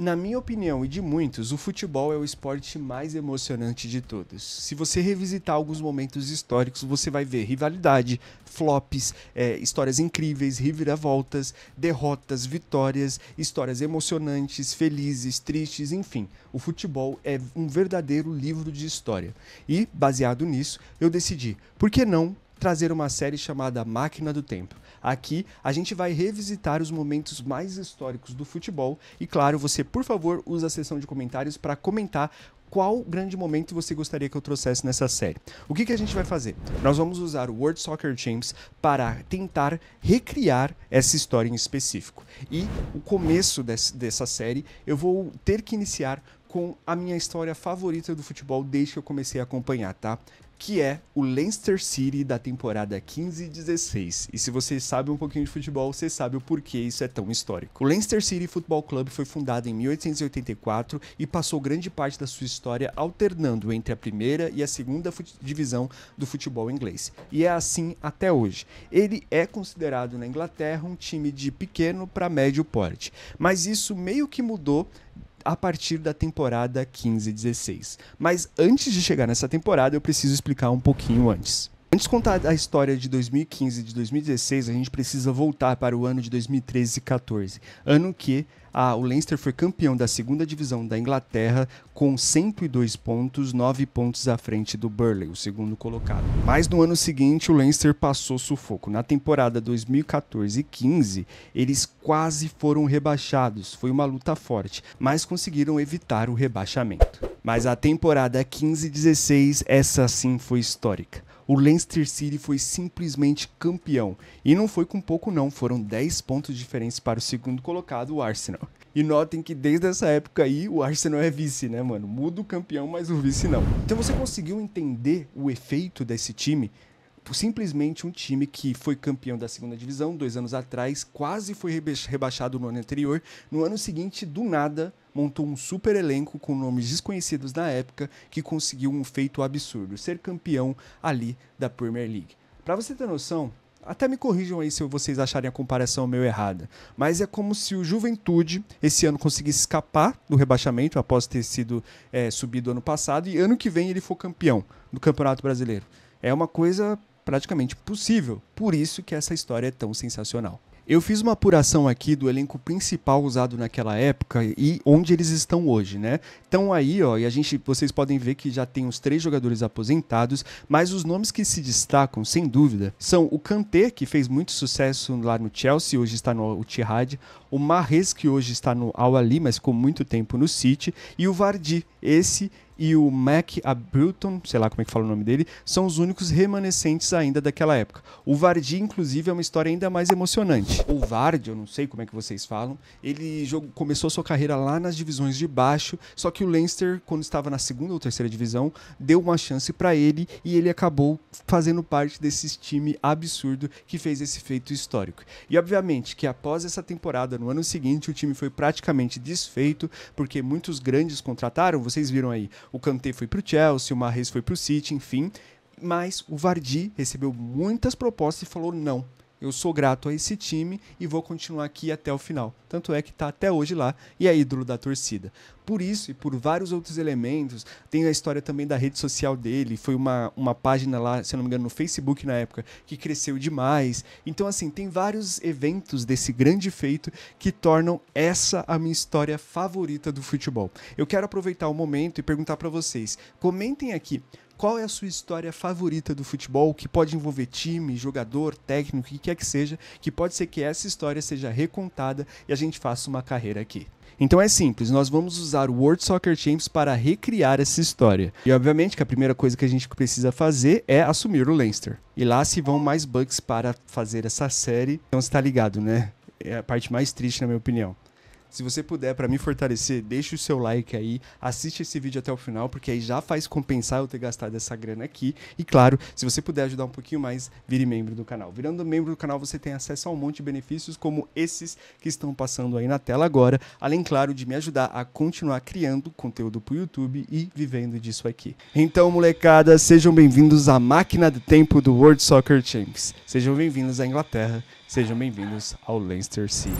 Na minha opinião e de muitos, o futebol é o esporte mais emocionante de todos. Se você revisitar alguns momentos históricos, você vai ver rivalidade, flops, é, histórias incríveis, reviravoltas, derrotas, vitórias, histórias emocionantes, felizes, tristes, enfim. O futebol é um verdadeiro livro de história. E, baseado nisso, eu decidi, por que não trazer uma série chamada Máquina do Tempo? Aqui a gente vai revisitar os momentos mais históricos do futebol e, claro, você, por favor, usa a seção de comentários para comentar qual grande momento você gostaria que eu trouxesse nessa série. O que, que a gente vai fazer? Nós vamos usar o World Soccer Champs para tentar recriar essa história em específico. E o começo desse, dessa série eu vou ter que iniciar com a minha história favorita do futebol desde que eu comecei a acompanhar, tá? que é o Leicester City da temporada 15 e 16. E se você sabe um pouquinho de futebol, você sabe o porquê isso é tão histórico. O Leicester City Football Club foi fundado em 1884 e passou grande parte da sua história alternando entre a primeira e a segunda divisão do futebol inglês. E é assim até hoje. Ele é considerado na Inglaterra um time de pequeno para médio porte, mas isso meio que mudou a partir da temporada 15-16. Mas antes de chegar nessa temporada, eu preciso explicar um pouquinho antes. Antes de contar a história de 2015 e de 2016, a gente precisa voltar para o ano de 2013 e 14, ano que a, o Leinster foi campeão da segunda divisão da Inglaterra com 102 pontos, 9 pontos à frente do Burley, o segundo colocado. Mas no ano seguinte, o Leinster passou sufoco. Na temporada 2014 e 15, eles quase foram rebaixados. Foi uma luta forte, mas conseguiram evitar o rebaixamento. Mas a temporada 15 e 16, essa sim foi histórica o Leicester City foi simplesmente campeão. E não foi com pouco não, foram 10 pontos de diferença para o segundo colocado, o Arsenal. E notem que desde essa época aí o Arsenal é vice, né, mano? Muda o campeão, mas o vice não. Então você conseguiu entender o efeito desse time? simplesmente um time que foi campeão da segunda divisão dois anos atrás, quase foi rebaixado no ano anterior. No ano seguinte, do nada, montou um super elenco com nomes desconhecidos na época que conseguiu um feito absurdo, ser campeão ali da Premier League. Para você ter noção, até me corrijam aí se vocês acharem a comparação meio errada. Mas é como se o Juventude esse ano conseguisse escapar do rebaixamento após ter sido é, subido ano passado e ano que vem ele for campeão do Campeonato Brasileiro. É uma coisa praticamente possível. Por isso que essa história é tão sensacional. Eu fiz uma apuração aqui do elenco principal usado naquela época e onde eles estão hoje, né? Então aí, ó, e a gente, vocês podem ver que já tem os três jogadores aposentados, mas os nomes que se destacam, sem dúvida, são o Kanté, que fez muito sucesso lá no Chelsea, hoje está no Tihad, o Mahrez, que hoje está no Al Ahly, mas ficou muito tempo no City, e o Vardy, esse e o Mac Abilton, sei lá como é que fala o nome dele, são os únicos remanescentes ainda daquela época. O Vardy, inclusive, é uma história ainda mais emocionante. O Vardy, eu não sei como é que vocês falam, ele jogou, começou sua carreira lá nas divisões de baixo, só que o Leinster, quando estava na segunda ou terceira divisão, deu uma chance para ele e ele acabou fazendo parte desse time absurdo que fez esse feito histórico. E obviamente que após essa temporada, no ano seguinte, o time foi praticamente desfeito, porque muitos grandes contrataram, vocês viram aí, o Kanté foi para o Chelsea, o Mahrez foi para o City, enfim. Mas o Vardy recebeu muitas propostas e falou não eu sou grato a esse time e vou continuar aqui até o final. Tanto é que está até hoje lá e é ídolo da torcida. Por isso e por vários outros elementos, tem a história também da rede social dele, foi uma, uma página lá, se não me engano, no Facebook na época, que cresceu demais. Então, assim, tem vários eventos desse grande feito que tornam essa a minha história favorita do futebol. Eu quero aproveitar o momento e perguntar para vocês, comentem aqui, qual é a sua história favorita do futebol, que pode envolver time, jogador, técnico, o que quer que seja, que pode ser que essa história seja recontada e a gente faça uma carreira aqui. Então é simples, nós vamos usar o World Soccer Champs para recriar essa história. E obviamente que a primeira coisa que a gente precisa fazer é assumir o Leinster. E lá se vão mais bugs para fazer essa série. Então você tá ligado, né? É a parte mais triste, na minha opinião. Se você puder, para me fortalecer, deixe o seu like aí, assiste esse vídeo até o final, porque aí já faz compensar eu ter gastado essa grana aqui. E claro, se você puder ajudar um pouquinho mais, vire membro do canal. Virando membro do canal, você tem acesso a um monte de benefícios como esses que estão passando aí na tela agora, além, claro, de me ajudar a continuar criando conteúdo pro YouTube e vivendo disso aqui. Então, molecada, sejam bem-vindos à máquina do tempo do World Soccer Champs. Sejam bem-vindos à Inglaterra, sejam bem-vindos ao Leicester City.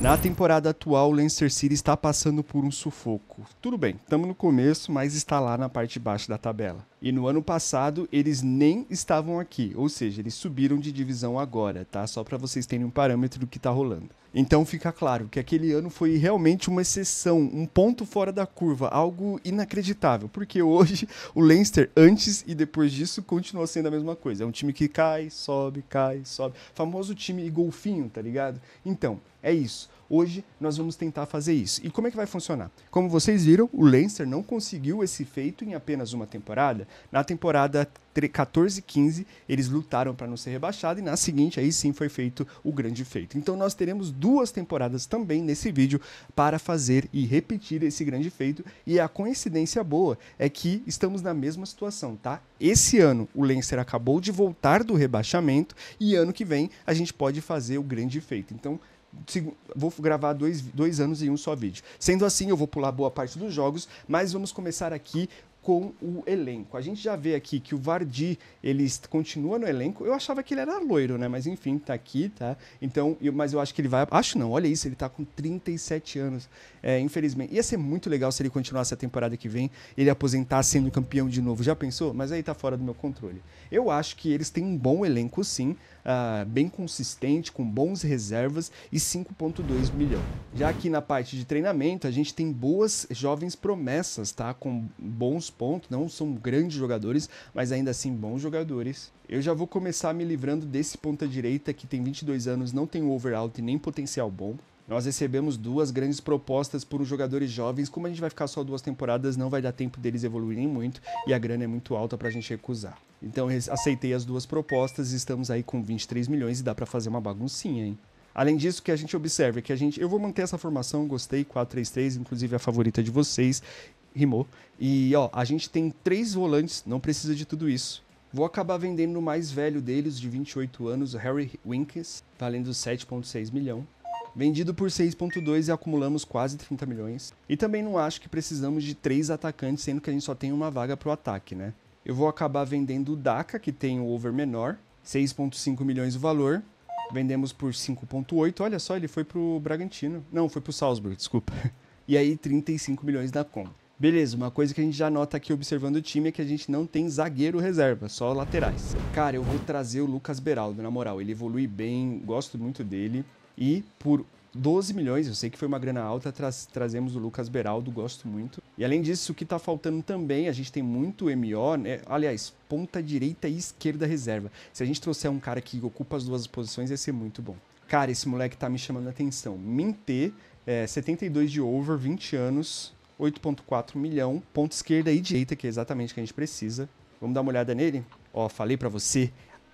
Na temporada atual, o Leicester City está passando por um sufoco. Tudo bem, estamos no começo, mas está lá na parte de baixo da tabela. E no ano passado, eles nem estavam aqui, ou seja, eles subiram de divisão agora, tá? Só para vocês terem um parâmetro do que está rolando. Então fica claro que aquele ano foi realmente uma exceção, um ponto fora da curva, algo inacreditável, porque hoje o Leicester, antes e depois disso, continua sendo a mesma coisa. É um time que cai, sobe, cai, sobe. Famoso time golfinho, tá ligado? Então, é isso. Hoje nós vamos tentar fazer isso. E como é que vai funcionar? Como vocês viram, o Leinster não conseguiu esse feito em apenas uma temporada. Na temporada 14-15, eles lutaram para não ser rebaixado e na seguinte aí sim foi feito o grande feito. Então nós teremos duas temporadas também nesse vídeo para fazer e repetir esse grande feito. E a coincidência boa é que estamos na mesma situação, tá? Esse ano o Leinster acabou de voltar do rebaixamento e ano que vem a gente pode fazer o grande feito. Então vou gravar dois, dois anos em um só vídeo. Sendo assim, eu vou pular boa parte dos jogos, mas vamos começar aqui com o elenco. A gente já vê aqui que o Vardy, ele continua no elenco. Eu achava que ele era loiro, né? Mas enfim, tá aqui, tá? Então, eu, mas eu acho que ele vai... Acho não, olha isso, ele tá com 37 anos, é, infelizmente. Ia ser muito legal se ele continuasse a temporada que vem, ele aposentar sendo campeão de novo. Já pensou? Mas aí tá fora do meu controle. Eu acho que eles têm um bom elenco, sim, ah, bem consistente, com bons reservas e 5,2 milhão. Já aqui na parte de treinamento, a gente tem boas jovens promessas, tá? Com bons pontos, não são grandes jogadores, mas ainda assim bons jogadores. Eu já vou começar me livrando desse ponta direita que tem 22 anos, não tem overall e nem potencial bom. Nós recebemos duas grandes propostas por jogadores jovens. Como a gente vai ficar só duas temporadas, não vai dar tempo deles evoluírem muito e a grana é muito alta para a gente recusar. Então aceitei as duas propostas e estamos aí com 23 milhões e dá para fazer uma baguncinha, hein? Além disso, o que a gente observa é que a gente. Eu vou manter essa formação, gostei, 4-3-3, inclusive a favorita de vocês. Rimou. E ó, a gente tem três volantes, não precisa de tudo isso. Vou acabar vendendo o mais velho deles, de 28 anos, o Harry Winkes, valendo 7,6 milhão. Vendido por 6,2 e acumulamos quase 30 milhões. E também não acho que precisamos de três atacantes, sendo que a gente só tem uma vaga para o ataque, né? Eu vou acabar vendendo o Daka, que tem o over menor, 6,5 milhões o valor. Vendemos por 5,8. Olha só, ele foi para o Bragantino. Não, foi para o Salzburg, desculpa. E aí, 35 milhões da compra. Beleza, uma coisa que a gente já nota aqui observando o time é que a gente não tem zagueiro reserva, só laterais. Cara, eu vou trazer o Lucas Beraldo, na moral, ele evolui bem, gosto muito dele. E por 12 milhões, eu sei que foi uma grana alta, tra trazemos o Lucas Beraldo, gosto muito. E além disso, o que está faltando também, a gente tem muito MO, né? aliás, ponta direita e esquerda reserva. Se a gente trouxer um cara que ocupa as duas posições, ia ser muito bom. Cara, esse moleque tá me chamando a atenção. Mintê, é, 72 de over, 20 anos, 8.4 milhão, ponta esquerda e direita, que é exatamente o que a gente precisa. Vamos dar uma olhada nele? Ó, falei para você.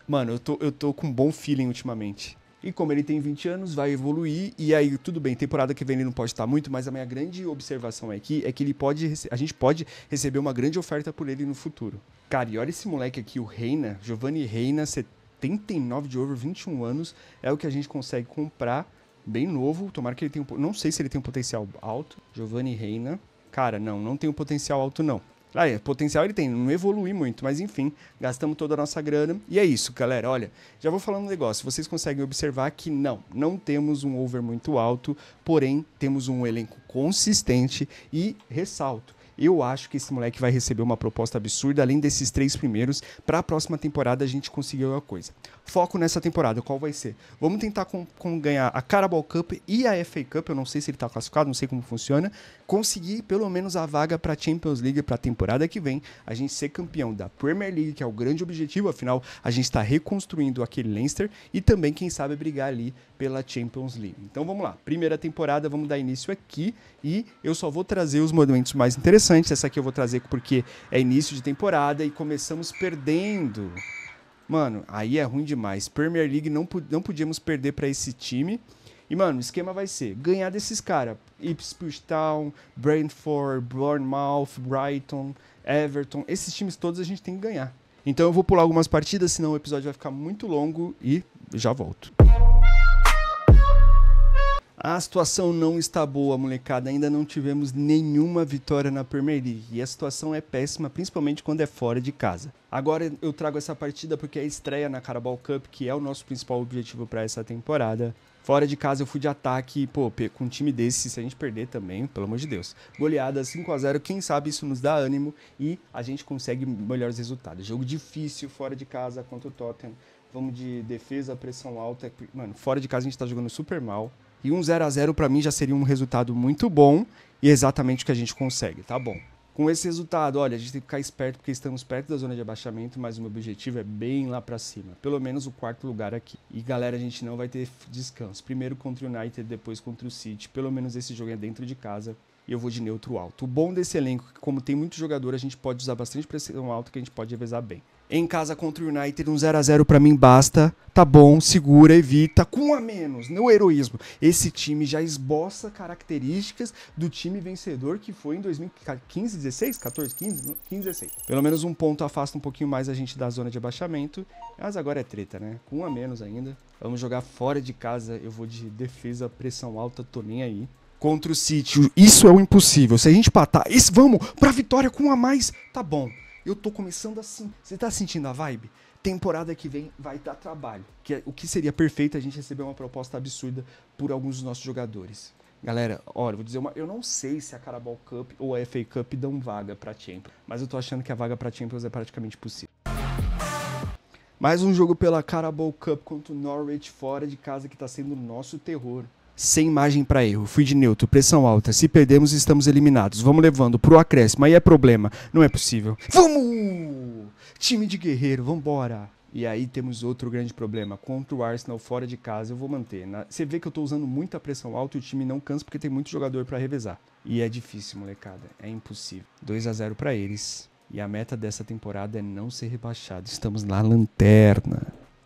Mano, eu tô, eu tô com um bom feeling ultimamente. E como ele tem 20 anos, vai evoluir. E aí, tudo bem, temporada que vem ele não pode estar muito, mas a minha grande observação aqui é que ele pode, a gente pode receber uma grande oferta por ele no futuro. Cara, e olha esse moleque aqui, o Reina, Giovanni Reina, 79 de over, 21 anos, é o que a gente consegue comprar, bem novo. Tomara que ele tenha um, não sei se ele tem um potencial alto. Giovanni Reina, cara, não, não tem um potencial alto não. Ah, é, potencial ele tem, não evolui muito, mas enfim, gastamos toda a nossa grana. E é isso, galera. Olha, já vou falando um negócio. Vocês conseguem observar que não, não temos um over muito alto, porém temos um elenco consistente e ressalto. Eu acho que esse moleque vai receber uma proposta absurda, além desses três primeiros, para a próxima temporada a gente conseguir alguma coisa. Foco nessa temporada, qual vai ser? Vamos tentar com, com ganhar a Carabao Cup e a FA Cup. Eu não sei se ele está classificado, não sei como funciona conseguir pelo menos a vaga para a Champions League para a temporada que vem, a gente ser campeão da Premier League, que é o grande objetivo, afinal a gente está reconstruindo aquele Leinster e também quem sabe brigar ali pela Champions League. Então vamos lá, primeira temporada, vamos dar início aqui e eu só vou trazer os momentos mais interessantes. Essa aqui eu vou trazer porque é início de temporada e começamos perdendo. Mano, aí é ruim demais. Premier League não, não podíamos perder para esse time. E, mano, o esquema vai ser ganhar desses caras. Ipswich Town, Brentford, Bournemouth, Brighton, Everton. Esses times todos a gente tem que ganhar. Então eu vou pular algumas partidas, senão o episódio vai ficar muito longo e já volto. A situação não está boa, molecada. Ainda não tivemos nenhuma vitória na Premier League. E a situação é péssima, principalmente quando é fora de casa. Agora eu trago essa partida porque é a estreia na Carabao Cup, que é o nosso principal objetivo para essa temporada. Fora de casa eu fui de ataque, pô, com um time desse, se a gente perder também, pelo amor de Deus. Goleada 5 a 0 quem sabe isso nos dá ânimo e a gente consegue melhores resultados. Jogo difícil, fora de casa, contra o Tottenham. Vamos de defesa, pressão alta. Mano, fora de casa a gente tá jogando super mal. E um 0 a 0 para mim já seria um resultado muito bom e exatamente o que a gente consegue, tá bom? com esse resultado, olha, a gente tem que ficar esperto porque estamos perto da zona de abaixamento, mas o meu objetivo é bem lá para cima, pelo menos o quarto lugar aqui. E galera, a gente não vai ter descanso. Primeiro contra o United, depois contra o City. Pelo menos esse jogo é dentro de casa e eu vou de neutro alto. O bom desse elenco é que como tem muito jogador, a gente pode usar bastante pressão alta que a gente pode revezar bem em casa contra o United, um 0 a 0 para mim basta. Tá bom, segura, evita, com um a menos, no heroísmo. Esse time já esboça características do time vencedor que foi em 2015, 16, 14, 15, 15, 16. Pelo menos um ponto afasta um pouquinho mais a gente da zona de abaixamento, mas agora é treta, né? Com um a menos ainda. Vamos jogar fora de casa, eu vou de defesa, pressão alta, tô nem aí contra o City. Isso é o impossível. Se a gente patar esse, vamos pra vitória com um a mais, tá bom. Eu tô começando assim. Você tá sentindo a vibe? Temporada que vem vai dar trabalho. Que é, o que seria perfeito a gente receber uma proposta absurda por alguns dos nossos jogadores. Galera, olha, vou dizer uma. Eu não sei se a Carabao Cup ou a FA Cup dão vaga pra Champions, mas eu tô achando que a vaga pra Champions é praticamente possível. Mais um jogo pela Carabao Cup contra o Norwich fora de casa que tá sendo nosso terror sem margem para erro. Fui de neutro, pressão alta. Se perdemos, estamos eliminados. Vamos levando pro acréscimo. Aí é problema. Não é possível. Vamos! Time de guerreiro, vambora! E aí temos outro grande problema. Contra o Arsenal fora de casa, eu vou manter. Você vê que eu estou usando muita pressão alta e o time não cansa porque tem muito jogador para revezar. E é difícil, molecada. É impossível. 2 a 0 para eles. E a meta dessa temporada é não ser rebaixado. Estamos na lanterna.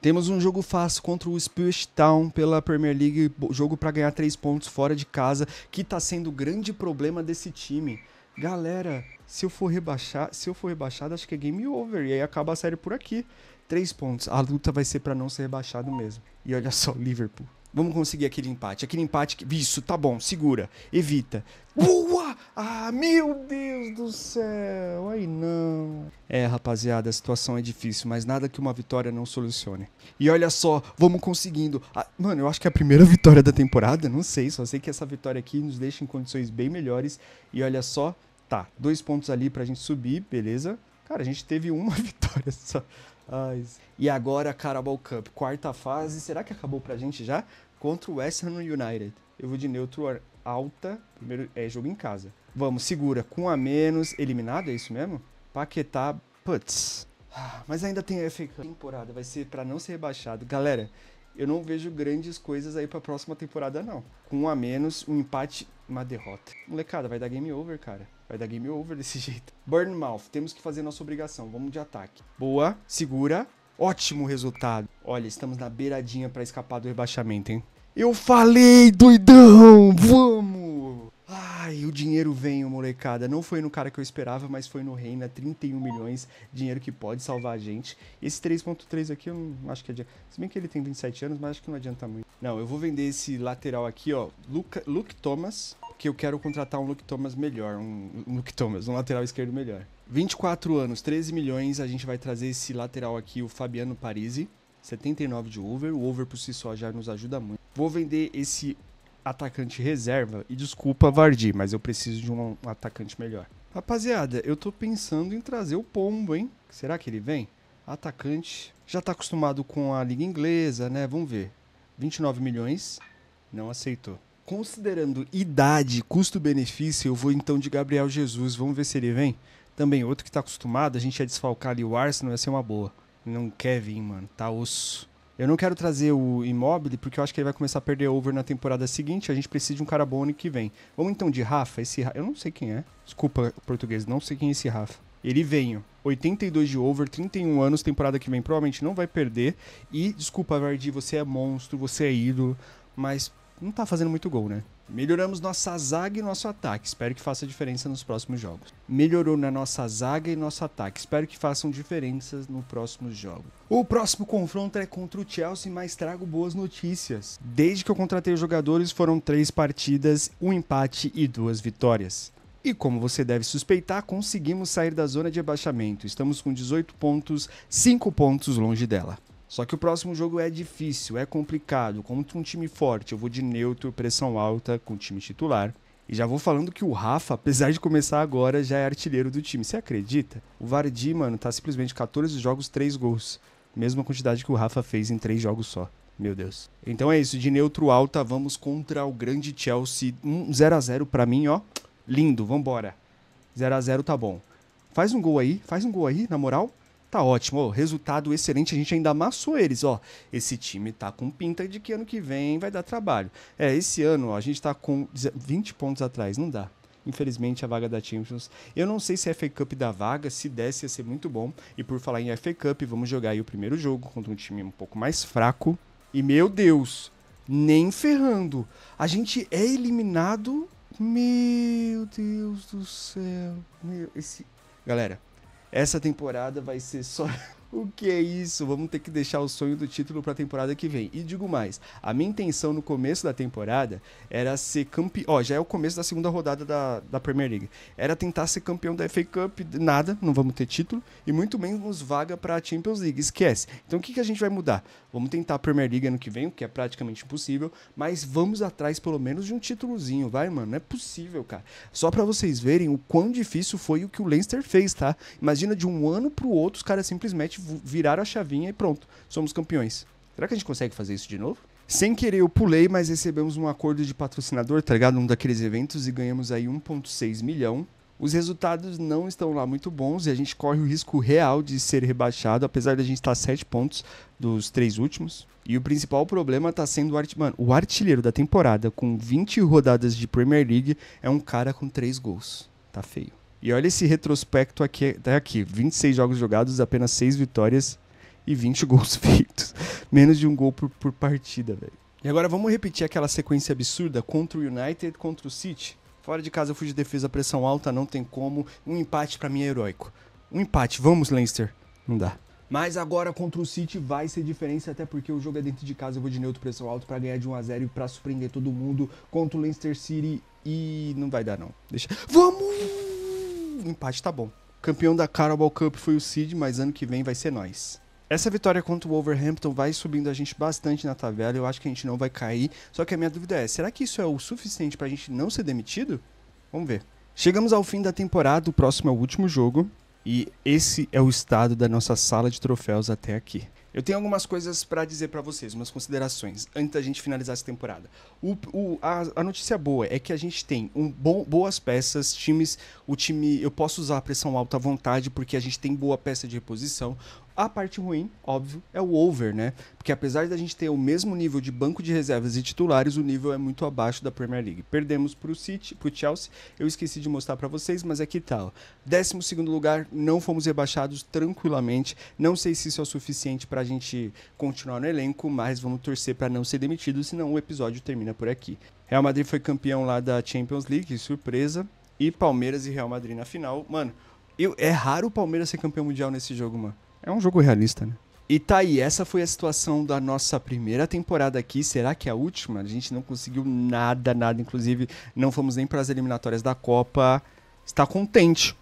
Temos um jogo fácil contra o Spirit Town pela Premier League, jogo para ganhar três pontos fora de casa, que está sendo o grande problema desse time. Galera, se eu for rebaixar, se eu for rebaixado, acho que é game over e aí acaba a série por aqui. Três pontos. A luta vai ser para não ser rebaixado mesmo. E olha só, Liverpool Vamos conseguir aquele empate. Aquele empate. Que... Isso, tá bom, segura. Evita. Boa! Ah, meu Deus do céu! Aí não. É, rapaziada, a situação é difícil, mas nada que uma vitória não solucione. E olha só, vamos conseguindo. Ah, mano, eu acho que é a primeira vitória da temporada, não sei, só sei que essa vitória aqui nos deixa em condições bem melhores. E olha só, tá, dois pontos ali pra gente subir, beleza? Cara, a gente teve uma vitória só. Ai. E agora a Carabao Cup, quarta fase. Será que acabou pra gente já? Contra o West Ham United. Eu vou de neutro alta, primeiro é jogo em casa. Vamos, segura, com a menos, eliminado, é isso mesmo? Paquetá, putz. Ah, mas ainda tem a FA Cup. Temporada vai ser para não ser rebaixado. Galera, eu não vejo grandes coisas aí pra próxima temporada, não. Com um a menos, um empate, uma derrota. Molecada, vai dar game over, cara. Vai dar game over desse jeito. Burn Mouth. Temos que fazer nossa obrigação. Vamos de ataque. Boa. Segura. Ótimo resultado. Olha, estamos na beiradinha para escapar do rebaixamento, hein? Eu falei, doidão! Vamos! Ai, o dinheiro vem, molecada. Não foi no cara que eu esperava, mas foi no Reina. É 31 milhões, dinheiro que pode salvar a gente. Esse 3.3 aqui eu não acho que adianta. Se bem que ele tem 27 anos, mas acho que não adianta muito. Não, eu vou vender esse lateral aqui, ó. Luke Thomas que eu quero contratar um Luke Thomas melhor, um, um Luke Thomas, um lateral esquerdo melhor. 24 anos, 13 milhões, a gente vai trazer esse lateral aqui, o Fabiano Parisi, 79 de over, o over por si só já nos ajuda muito. Vou vender esse atacante reserva e desculpa Vardy, mas eu preciso de um atacante melhor. Rapaziada, eu tô pensando em trazer o Pombo, hein? Será que ele vem? Atacante, já tá acostumado com a liga inglesa, né? Vamos ver. 29 milhões, não aceitou. Considerando idade, custo-benefício, eu vou então de Gabriel Jesus. Vamos ver se ele vem. Também, outro que tá acostumado, a gente ia desfalcar ali o Arsenal, ia ser uma boa. Não quer vir, mano. Tá osso. Eu não quero trazer o Immobile porque eu acho que ele vai começar a perder over na temporada seguinte. A gente precisa de um cara bom ano que vem. Vamos então de Rafa. Esse Eu não sei quem é. Desculpa, português. Não sei quem é esse Rafa. Ele veio. 82 de over, 31 anos, temporada que vem provavelmente não vai perder. E, desculpa, Vardy, você é monstro, você é ídolo, mas não tá fazendo muito gol, né? Melhoramos nossa zaga e nosso ataque. Espero que faça diferença nos próximos jogos. Melhorou na nossa zaga e nosso ataque. Espero que façam diferenças no próximos jogos. O próximo confronto é contra o Chelsea, mas trago boas notícias. Desde que eu contratei os jogadores, foram três partidas, um empate e duas vitórias. E como você deve suspeitar, conseguimos sair da zona de abaixamento. Estamos com 18 pontos, 5 pontos longe dela. Só que o próximo jogo é difícil, é complicado, contra um time forte. Eu vou de neutro, pressão alta, com o time titular. E já vou falando que o Rafa, apesar de começar agora, já é artilheiro do time. Você acredita? O Vardy, mano, tá simplesmente 14 jogos, 3 gols. Mesma quantidade que o Rafa fez em 3 jogos só. Meu Deus. Então é isso, de neutro alta, vamos contra o grande Chelsea. Um 0 a 0 para mim, ó. Lindo, vambora. 0 a 0 tá bom. Faz um gol aí, faz um gol aí, na moral. Tá ótimo, ó, resultado excelente, a gente ainda amassou eles, ó. Esse time tá com pinta de que ano que vem vai dar trabalho. É, esse ano ó, a gente tá com 20 pontos atrás, não dá. Infelizmente a vaga da Champions. Eu não sei se é FA Cup da vaga, se desse ia ser muito bom. E por falar em FA Cup, vamos jogar aí o primeiro jogo contra um time um pouco mais fraco. E meu Deus, nem ferrando. A gente é eliminado. Meu Deus do céu. Meu, esse Galera, essa temporada vai ser só o que é isso? Vamos ter que deixar o sonho do título para a temporada que vem. E digo mais, a minha intenção no começo da temporada era ser campeão. Ó, já é o começo da segunda rodada da, da Premier League. Era tentar ser campeão da FA Cup, nada, não vamos ter título, e muito menos vaga para a Champions League. Esquece. Então o que, que a gente vai mudar? Vamos tentar a Premier League ano que vem, o que é praticamente impossível, mas vamos atrás pelo menos de um títulozinho, vai, mano? Não é possível, cara. Só para vocês verem o quão difícil foi o que o Leicester fez, tá? Imagina de um ano para o outro os caras simplesmente simplesmente viraram a chavinha e pronto, somos campeões. Será que a gente consegue fazer isso de novo? Sem querer eu pulei, mas recebemos um acordo de patrocinador, tá ligado? Um daqueles eventos e ganhamos aí 1.6 milhão. Os resultados não estão lá muito bons e a gente corre o risco real de ser rebaixado, apesar de a gente estar a 7 pontos dos três últimos. E o principal problema está sendo o, art... Mano, o artilheiro da temporada, com 20 rodadas de Premier League, é um cara com 3 gols. Tá feio. E olha esse retrospecto aqui, até aqui: 26 jogos jogados, apenas 6 vitórias e 20 gols feitos. Menos de um gol por, por partida, velho. E agora vamos repetir aquela sequência absurda contra o United, contra o City. Fora de casa eu fui de defesa, pressão alta, não tem como. Um empate para mim é heróico. Um empate, vamos, Leinster. Não dá. Mas agora contra o City vai ser diferença, até porque o jogo é dentro de casa, eu vou de neutro pressão alto para ganhar de 1 a 0 e para surpreender todo mundo contra o Leinster City e não vai dar não. Deixa. Vamos! empate tá bom. Campeão da Carabao Cup foi o Cid, mas ano que vem vai ser nós. Essa vitória contra o Wolverhampton vai subindo a gente bastante na tabela. Eu acho que a gente não vai cair. Só que a minha dúvida é: será que isso é o suficiente para a gente não ser demitido? Vamos ver. Chegamos ao fim da temporada. O próximo é o último jogo. E esse é o estado da nossa sala de troféus até aqui. Eu tenho algumas coisas para dizer para vocês, umas considerações, antes da gente finalizar essa temporada. O, o, a, a, notícia boa é que a gente tem um bom, boas peças, times, o time, eu posso usar a pressão alta à vontade, porque a gente tem boa peça de reposição. A parte ruim, óbvio, é o over, né? Porque apesar da gente ter o mesmo nível de banco de reservas e titulares, o nível é muito abaixo da Premier League. Perdemos para o City, para o Chelsea. Eu esqueci de mostrar para vocês, mas é que tal. 12 segundo lugar, não fomos rebaixados tranquilamente. Não sei se isso é o suficiente para a gente continuar no elenco, mas vamos torcer para não ser demitido, senão o episódio termina por aqui. Real Madrid foi campeão lá da Champions League, surpresa. E Palmeiras e Real Madrid na final. Mano, eu, é raro o Palmeiras ser campeão mundial nesse jogo, mano. É um jogo realista, né? E tá aí, essa foi a situação da nossa primeira temporada aqui. Será que é a última? A gente não conseguiu nada, nada. Inclusive, não fomos nem para as eliminatórias da Copa. Está contente.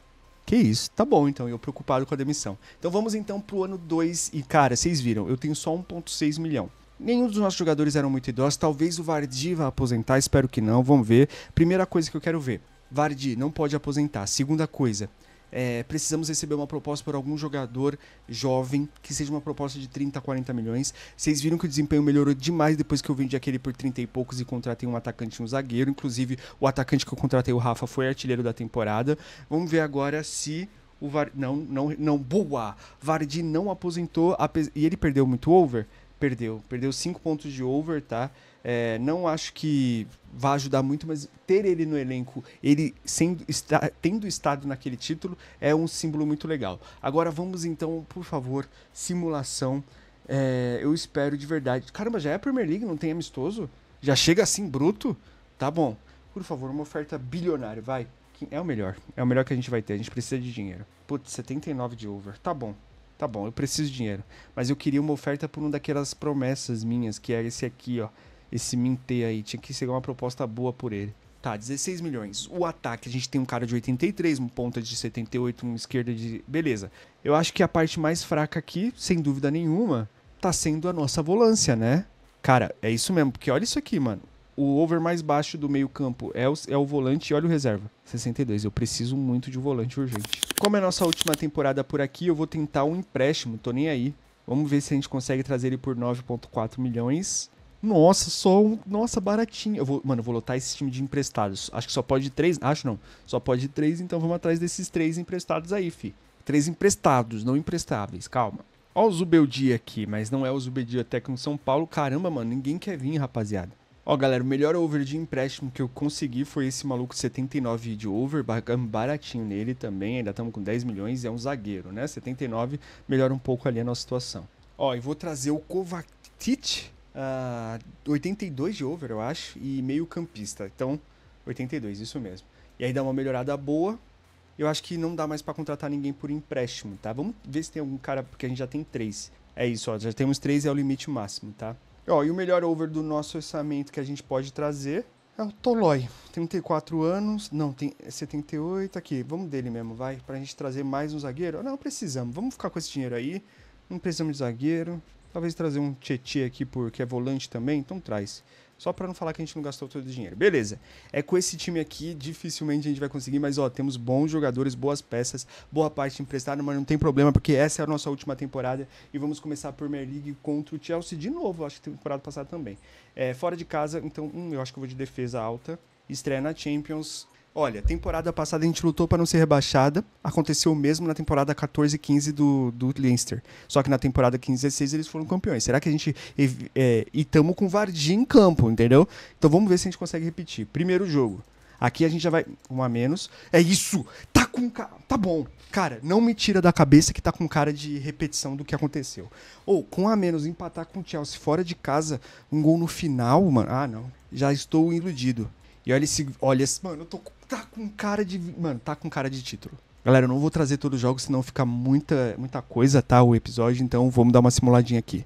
Que isso, tá bom então, eu preocupado com a demissão. Então vamos então pro ano 2 e cara, vocês viram, eu tenho só 1.6 milhão. Nenhum dos nossos jogadores eram muito idosos, talvez o Vardy vá aposentar, espero que não, vamos ver. Primeira coisa que eu quero ver, Vardy não pode aposentar. Segunda coisa, é, precisamos receber uma proposta por algum jogador jovem, que seja uma proposta de 30 a 40 milhões. Vocês viram que o desempenho melhorou demais depois que eu vendi aquele por 30 e poucos e contratei um atacante e um zagueiro. Inclusive, o atacante que eu contratei, o Rafa, foi artilheiro da temporada. Vamos ver agora se o Var... Não, não, não, boa! Vardy não aposentou, apes... e ele perdeu muito over? perdeu. Perdeu 5 pontos de over, tá? É, não acho que vá ajudar muito, mas ter ele no elenco, ele sendo, está, tendo estado naquele título, é um símbolo muito legal. Agora vamos então, por favor, simulação. É, eu espero de verdade. Caramba, já é a Premier League, não tem amistoso? Já chega assim bruto? Tá bom. Por favor, uma oferta bilionária, vai. É o melhor. É o melhor que a gente vai ter. A gente precisa de dinheiro. Putz, 79 de over. Tá bom. Tá bom, eu preciso de dinheiro. Mas eu queria uma oferta por uma daquelas promessas minhas, que era é esse aqui, ó. Esse Mintê aí. Tinha que chegar uma proposta boa por ele. Tá, 16 milhões. O ataque, a gente tem um cara de 83, um ponta de 78, um esquerda de. Beleza. Eu acho que a parte mais fraca aqui, sem dúvida nenhuma, tá sendo a nossa volância, né? Cara, é isso mesmo, porque olha isso aqui, mano o over mais baixo do meio-campo é o, é o volante e olha o reserva. 62. Eu preciso muito de um volante urgente. Como é nossa última temporada por aqui, eu vou tentar um empréstimo, tô nem aí. Vamos ver se a gente consegue trazer ele por 9,4 milhões. Nossa, só um. Nossa, baratinho. Eu vou, mano, eu vou lotar esse time de emprestados. Acho que só pode três. Acho não. Só pode três, então vamos atrás desses três emprestados aí, fi. Três emprestados, não emprestáveis. Calma. Ó o Zubeldia aqui, mas não é o Zubeldia no é São Paulo. Caramba, mano, ninguém quer vir, rapaziada. Ó, galera, o melhor over de empréstimo que eu consegui foi esse maluco 79 de over, baratinho nele também, ainda estamos com 10 milhões, é um zagueiro, né? 79 melhora um pouco ali a nossa situação. Ó, e vou trazer o Kovacic, uh, ah, 82 de over, eu acho, e meio campista, então 82, isso mesmo. E aí dá uma melhorada boa, eu acho que não dá mais para contratar ninguém por empréstimo, tá? Vamos ver se tem algum cara, porque a gente já tem três. É isso, ó, já temos três, é o limite máximo, tá? Ó, e o melhor over do nosso orçamento que a gente pode trazer é o Toloi. 34 anos, não, tem 78 é aqui. Vamos dele mesmo, vai, pra gente trazer mais um zagueiro. Não, precisamos. Vamos ficar com esse dinheiro aí. Não precisamos de zagueiro. Talvez trazer um Tietê aqui porque é volante também, então traz. Só para não falar que a gente não gastou todo o dinheiro. Beleza. É com esse time aqui, dificilmente a gente vai conseguir, mas ó, temos bons jogadores, boas peças, boa parte emprestada, mas não tem problema, porque essa é a nossa última temporada e vamos começar a Premier League contra o Chelsea de novo, acho que temporada passada também. É, fora de casa, então, hum, eu acho que eu vou de defesa alta. Estreia na Champions, Olha, temporada passada a gente lutou para não ser rebaixada. Aconteceu o mesmo na temporada 14 e 15 do, do Leinster. Só que na temporada 15 e 16 eles foram campeões. Será que a gente. É, e estamos com Vardy em campo, entendeu? Então vamos ver se a gente consegue repetir. Primeiro jogo. Aqui a gente já vai. Um a menos. É isso! Tá com. Tá bom. Cara, não me tira da cabeça que tá com cara de repetição do que aconteceu. Ou, com a menos, empatar com o Chelsea fora de casa, um gol no final, mano. Ah, não. Já estou iludido. E olha esse. Olha esse. Mano, eu tô tá com cara de. Mano, tá com cara de título. Galera, eu não vou trazer todos os jogos, senão fica muita, muita coisa, tá? O episódio, então vamos dar uma simuladinha aqui.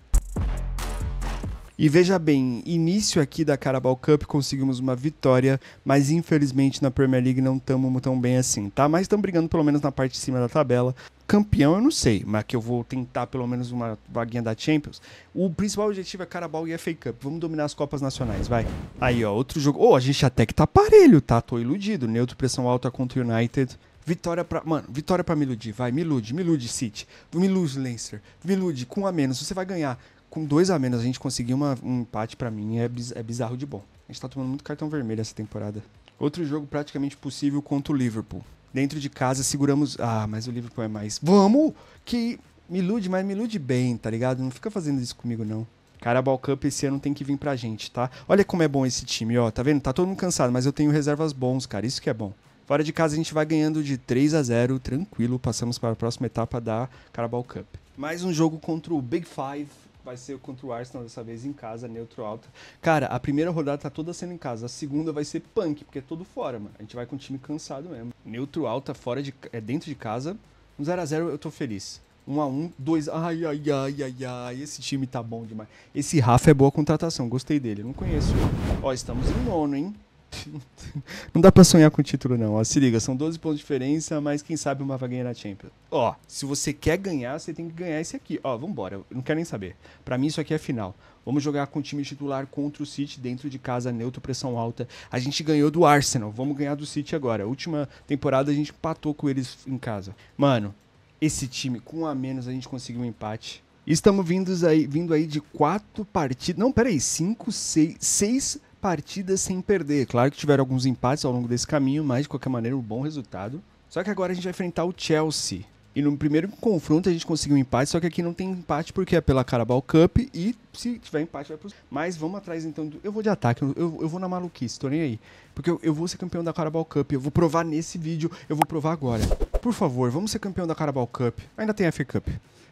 E veja bem, início aqui da Carabao Cup conseguimos uma vitória, mas infelizmente na Premier League não estamos tão bem assim, tá? Mas estamos brigando pelo menos na parte de cima da tabela. Campeão eu não sei, mas que eu vou tentar pelo menos uma vaguinha da Champions. O principal objetivo é Carabao e FA Cup. Vamos dominar as Copas Nacionais, vai. Aí, ó, outro jogo. Ô, oh, a gente até que tá parelho, tá? Tô iludido. Neutro pressão alta contra o United. Vitória pra. Mano, vitória pra me iludir, vai. Me ilude, me ilude, City. Me ilude, Lancer. Me ilude, com a menos. Você vai ganhar com dois a menos, a gente conseguir uma, um empate, para mim, é, biz, é bizarro de bom. A gente tá tomando muito cartão vermelho essa temporada. Outro jogo praticamente possível contra o Liverpool. Dentro de casa seguramos. Ah, mas o Liverpool é mais. Vamos! Que me ilude, mas me ilude bem, tá ligado? Não fica fazendo isso comigo, não. Carabao Cup esse ano tem que vir pra gente, tá? Olha como é bom esse time, ó. Tá vendo? Tá todo mundo cansado, mas eu tenho reservas bons, cara. Isso que é bom. Fora de casa a gente vai ganhando de 3 a 0, tranquilo. Passamos para a próxima etapa da Carabao Cup. Mais um jogo contra o Big Five vai ser contra o Arsenal dessa vez em casa, neutro alto. Cara, a primeira rodada tá toda sendo em casa, a segunda vai ser punk, porque é todo fora, mano. A gente vai com o time cansado mesmo. Neutro alta fora de é dentro de casa. Um 0 a 0 eu tô feliz. 1 um a 1, um, 2 ai ai ai ai ai, esse time tá bom demais. Esse Rafa é boa contratação, gostei dele, não conheço. Ó, estamos em nono, hein? Não dá pra sonhar com o título, não. Ó, se liga, são 12 pontos de diferença, mas quem sabe uma vai ganhar na Champions. Ó, se você quer ganhar, você tem que ganhar esse aqui. Ó, vambora, eu não quero nem saber. Para mim isso aqui é final. Vamos jogar com o time titular contra o City dentro de casa, neutro, pressão alta. A gente ganhou do Arsenal, vamos ganhar do City agora. Última temporada a gente empatou com eles em casa. Mano, esse time com um a menos a gente conseguiu um empate. Estamos vindos aí, vindo aí de quatro partidas. Não, peraí, cinco, seis, seis partidas sem perder. Claro que tiveram alguns empates ao longo desse caminho, mas de qualquer maneira um bom resultado. Só que agora a gente vai enfrentar o Chelsea. E no primeiro confronto a gente conseguiu um empate, só que aqui não tem empate porque é pela Carabao Cup e se tiver empate vai pros... Mas vamos atrás então, do... eu vou de ataque, eu, eu vou na maluquice, tô nem aí. Porque eu, eu, vou ser campeão da Carabao Cup, eu vou provar nesse vídeo, eu vou provar agora. Por favor, vamos ser campeão da Carabao Cup. Ainda tem a FA Cup,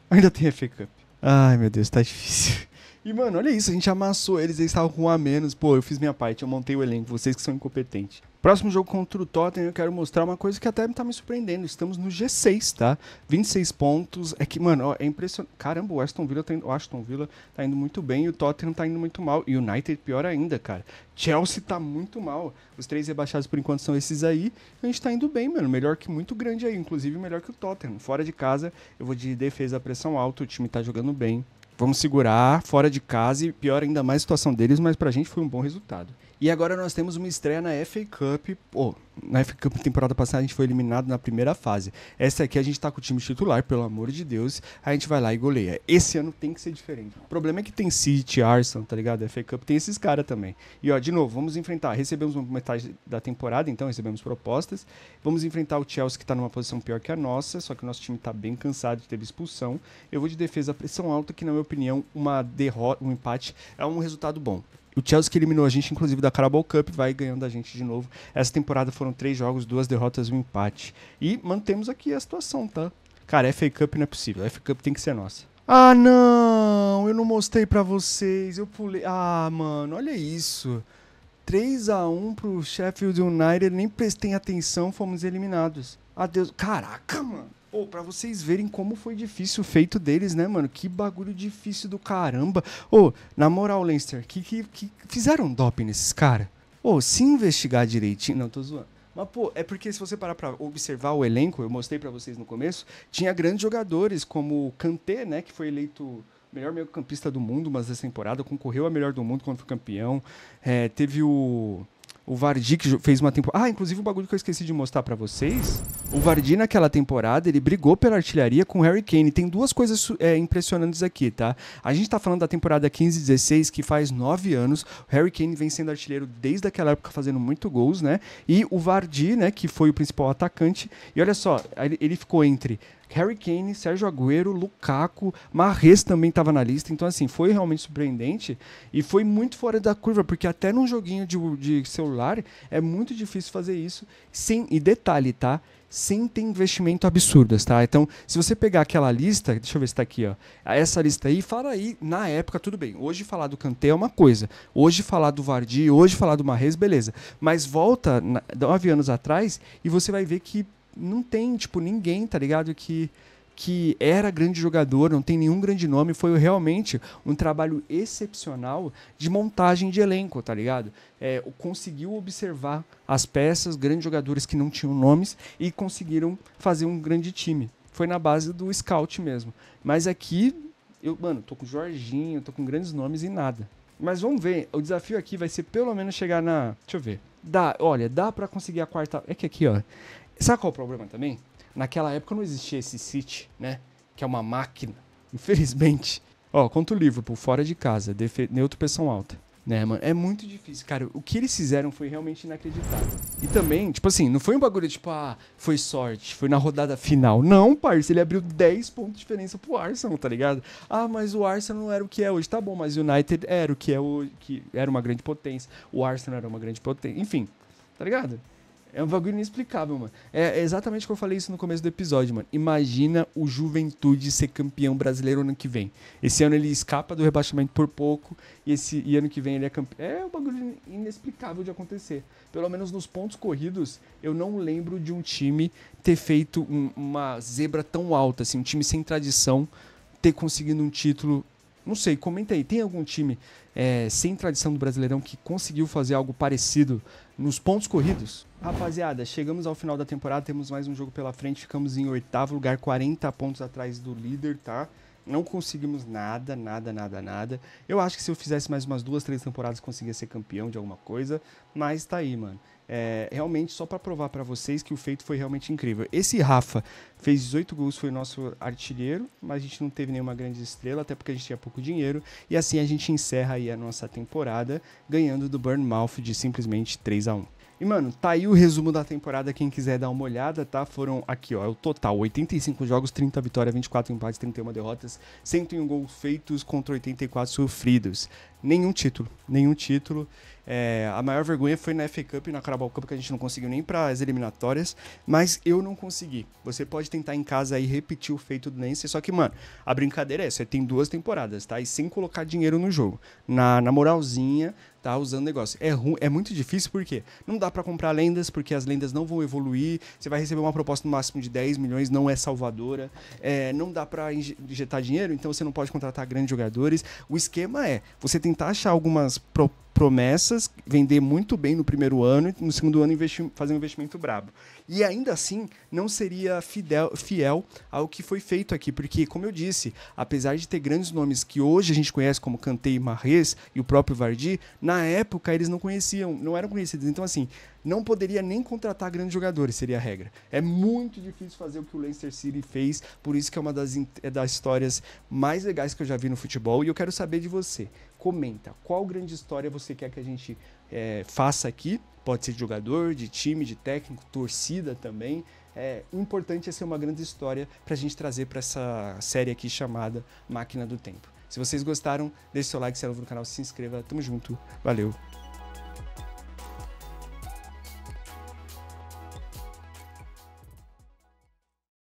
ainda tem a FA Cup. Ai meu Deus, tá difícil. E, mano, olha isso, a gente amassou eles, eles estavam com um a menos. Pô, eu fiz minha parte, eu montei o elenco, vocês que são incompetentes. Próximo jogo contra o Tottenham, eu quero mostrar uma coisa que até tá me surpreendendo. Estamos no G6, tá? 26 pontos. É que, mano, ó, é impressionante. Caramba, o Aston Villa tá indo... o Aston Villa tá indo muito bem e o Tottenham tá indo muito mal. E o United pior ainda, cara. Chelsea tá muito mal. Os três rebaixados por enquanto são esses aí. A gente tá indo bem, mano. Melhor que muito grande aí, inclusive melhor que o Tottenham. Fora de casa, eu vou de defesa pressão alta, o time tá jogando bem. Vamos segurar fora de casa e pior ainda mais a situação deles, mas pra gente foi um bom resultado. E agora nós temos uma estreia na FA Cup, pô, na FA Cup temporada passada a gente foi eliminado na primeira fase. Essa aqui a gente tá com o time titular, pelo amor de Deus. A gente vai lá e goleia. Esse ano tem que ser diferente. O problema é que tem City, Arsenal, tá ligado? A FA Cup tem esses caras também. E ó, de novo, vamos enfrentar. Recebemos uma metade da temporada, então recebemos propostas. Vamos enfrentar o Chelsea que tá numa posição pior que a nossa, só que o nosso time tá bem cansado, de ter expulsão. Eu vou de defesa pressão alta, que na minha opinião, uma derrota, um empate é um resultado bom. O Chelsea que eliminou a gente, inclusive, da Carabao Cup, vai ganhando a gente de novo. Essa temporada foram três jogos, duas derrotas e um empate. E mantemos aqui a situação, tá? Cara, FA Cup não é possível. A FA Cup tem que ser nossa. Ah, não! Eu não mostrei para vocês. Eu pulei. Ah, mano, olha isso. 3 a 1 pro Sheffield United, nem prestem atenção, fomos eliminados. Adeus. Caraca, mano. Pô, pra vocês verem como foi difícil o feito deles, né, mano? Que bagulho difícil do caramba. Ô, na moral, Leinster, que, que, que fizeram doping nesses caras? Ô, se investigar direitinho. Não, tô zoando. Mas, pô, é porque se você parar pra observar o elenco, eu mostrei para vocês no começo, tinha grandes jogadores, como o Kanté, né, que foi eleito melhor meio-campista do mundo, mas essa temporada concorreu a melhor do mundo quando foi campeão. É, teve o. O Vardy que fez uma temporada... Ah, inclusive um bagulho que eu esqueci de mostrar para vocês. O Vardy naquela temporada, ele brigou pela artilharia com o Harry Kane. Tem duas coisas é, impressionantes aqui, tá? A gente tá falando da temporada 15-16, que faz nove anos. O Harry Kane vem sendo artilheiro desde aquela época, fazendo muito gols, né? E o Vardy, né, que foi o principal atacante. E olha só, ele ficou entre Harry Kane, Sérgio Agüero, Lukaku, Marres também estava na lista. Então, assim, foi realmente surpreendente e foi muito fora da curva, porque até num joguinho de, de celular é muito difícil fazer isso. Sem, e detalhe, tá? sem ter investimento absurdas, tá? Então, se você pegar aquela lista, deixa eu ver se tá aqui, ó. Essa lista aí, fala aí, na época, tudo bem. Hoje falar do Kanté é uma coisa. Hoje falar do Vardy, hoje falar do Marrez, beleza. Mas volta na, nove anos atrás e você vai ver que não tem, tipo, ninguém, tá ligado? Que que era grande jogador, não tem nenhum grande nome, foi realmente um trabalho excepcional de montagem de elenco, tá ligado? É, conseguiu observar as peças, grandes jogadores que não tinham nomes e conseguiram fazer um grande time. Foi na base do scout mesmo. Mas aqui, eu, mano, tô com o Jorginho, tô com grandes nomes e nada. Mas vamos ver, o desafio aqui vai ser pelo menos chegar na. Deixa eu ver. Dá, olha, dá para conseguir a quarta. É que aqui, ó. Sabe qual é o problema também? Naquela época não existia esse City, né? Que é uma máquina, infelizmente. Ó, contra o Liverpool, fora de casa, neutro pressão alta. Né, mano? É muito difícil. Cara, o que eles fizeram foi realmente inacreditável. E também, tipo assim, não foi um bagulho tipo, ah, foi sorte, foi na rodada final. Não, parça, ele abriu 10 pontos de diferença pro Arsenal, tá ligado? Ah, mas o Arsenal não era o que é hoje. Tá bom, mas o United era o que é hoje, que era uma grande potência. O Arsenal era uma grande potência. Enfim, tá ligado? É um bagulho inexplicável, mano. É exatamente o que eu falei isso no começo do episódio, mano. Imagina o Juventude ser campeão brasileiro ano que vem. Esse ano ele escapa do rebaixamento por pouco e, esse, e ano que vem ele é campeão. É um bagulho inexplicável de acontecer. Pelo menos nos pontos corridos, eu não lembro de um time ter feito um, uma zebra tão alta, assim, um time sem tradição ter conseguido um título não sei, comenta aí. Tem algum time é, sem tradição do Brasileirão que conseguiu fazer algo parecido nos pontos corridos. Rapaziada, chegamos ao final da temporada, temos mais um jogo pela frente, ficamos em oitavo lugar, 40 pontos atrás do líder, tá? Não conseguimos nada, nada, nada, nada. Eu acho que se eu fizesse mais umas duas, três temporadas, conseguia ser campeão de alguma coisa. Mas tá aí, mano. É, realmente, só para provar para vocês que o feito foi realmente incrível. Esse Rafa fez 18 gols, foi nosso artilheiro, mas a gente não teve nenhuma grande estrela, até porque a gente tinha pouco dinheiro. E assim a gente encerra aí a nossa temporada, ganhando do Burnmouth de simplesmente 3 a 1 e, mano, tá aí o resumo da temporada, quem quiser dar uma olhada, tá? Foram aqui, ó, é o total, 85 jogos, 30 vitórias, 24 empates, 31 derrotas, 101 gols feitos contra 84 sofridos. Nenhum título, nenhum título. É, a maior vergonha foi na FA Cup e na Carabao Cup, que a gente não conseguiu nem para as eliminatórias, mas eu não consegui. Você pode tentar em casa aí repetir o feito do Nancy, só que, mano, a brincadeira é, você tem duas temporadas, tá? E sem colocar dinheiro no jogo. Na, na moralzinha, tá usando negócio. É, é muito difícil porque não dá para comprar lendas, porque as lendas não vão evoluir. Você vai receber uma proposta no máximo de 10 milhões, não é salvadora. É, não dá para injetar dinheiro, então você não pode contratar grandes jogadores. O esquema é você tentar achar algumas propostas promessas, vender muito bem no primeiro ano e no segundo ano fazer um investimento brabo. E ainda assim, não seria fidel, fiel ao que foi feito aqui, porque, como eu disse, apesar de ter grandes nomes que hoje a gente conhece como Kanté e Marres e o próprio Vardy, na época eles não conheciam, não eram conhecidos. Então, assim, não poderia nem contratar grandes jogadores, seria a regra. É muito difícil fazer o que o Leicester City fez, por isso que é uma das, é das histórias mais legais que eu já vi no futebol. E eu quero saber de você comenta qual grande história você quer que a gente é, faça aqui. Pode ser de jogador, de time, de técnico, torcida também. É, o importante é ser uma grande história para a gente trazer para essa série aqui chamada Máquina do Tempo. Se vocês gostaram, deixe seu like, se é novo no canal, se inscreva. Tamo junto, valeu!